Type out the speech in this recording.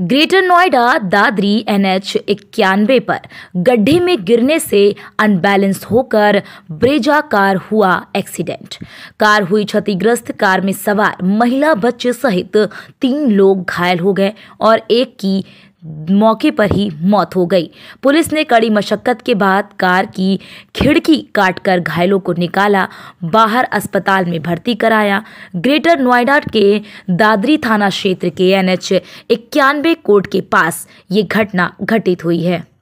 greater Noida Dadri NH इक्यानवे पर गड्ढे में गिरने से अनबैलेंस होकर ब्रेजा कार हुआ एक्सीडेंट कार हुई क्षतिग्रस्त कार में सवार महिला बच्चे सहित तीन लोग घायल हो गए और एक की मौके पर ही मौत हो गई पुलिस ने कड़ी मशक्कत के बाद कार की खिड़की काटकर घायलों को निकाला बाहर अस्पताल में भर्ती कराया ग्रेटर नोएडा के दादरी थाना क्षेत्र के एनएच इक्यानवे कोर्ट के पास ये घटना घटित हुई है